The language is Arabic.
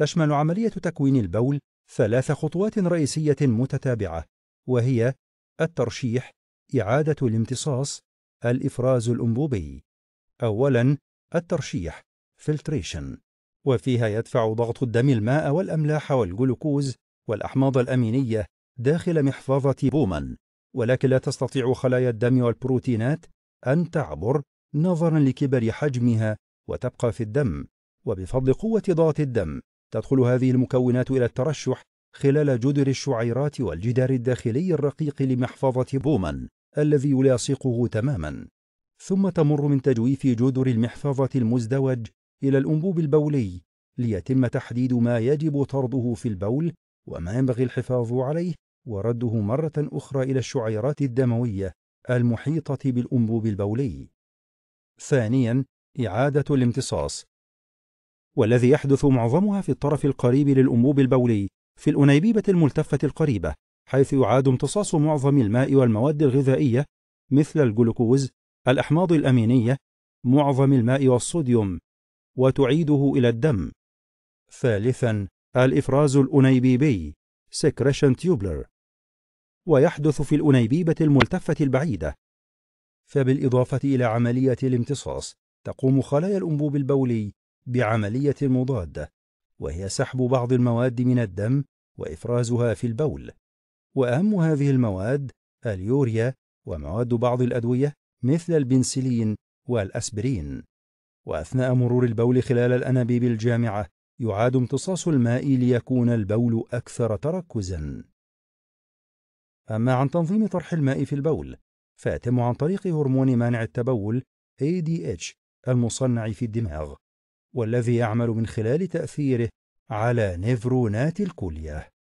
تشمل عملية تكوين البول ثلاث خطوات رئيسية متتابعة وهي الترشيح، إعادة الامتصاص، الإفراز الأنبوبي. أولاً الترشيح filtration وفيها يدفع ضغط الدم الماء والأملاح والجلوكوز والأحماض الأمينية داخل محفظة بومان ولكن لا تستطيع خلايا الدم والبروتينات أن تعبر نظرا لكبر حجمها وتبقى في الدم وبفضل قوة ضغط الدم تدخل هذه المكونات إلى الترشح خلال جدر الشعيرات والجدار الداخلي الرقيق لمحفظة بومان الذي يلاصقه تماما ثم تمر من تجويف جدر المحفظة المزدوج إلى الأنبوب البولي ليتم تحديد ما يجب طرده في البول وما ينبغي الحفاظ عليه ورده مرة أخرى إلى الشعيرات الدموية المحيطة بالأنبوب البولي ثانياً إعادة الامتصاص والذي يحدث معظمها في الطرف القريب للأنبوب البولي في الأنيبيبة الملتفة القريبة حيث يعاد امتصاص معظم الماء والمواد الغذائية مثل الجلوكوز الأحماض الأمينية معظم الماء والصوديوم وتعيده إلى الدم ثالثا الإفراز الأنيبيبي سكريشن تيوبلر ويحدث في الأنيبيبة الملتفة البعيدة فبالإضافة إلى عملية الامتصاص تقوم خلايا الأنبوب البولي بعملية مضادة وهي سحب بعض المواد من الدم وإفرازها في البول وأهم هذه المواد اليوريا ومواد بعض الأدوية مثل البنسلين والأسبرين وأثناء مرور البول خلال الأنابيب الجامعة يعاد امتصاص الماء ليكون البول أكثر تركزًا. أما عن تنظيم طرح الماء في البول، فيتم عن طريق هرمون مانع التبول ADH المصنع في الدماغ، والذي يعمل من خلال تأثيره على نيفرونات الكلية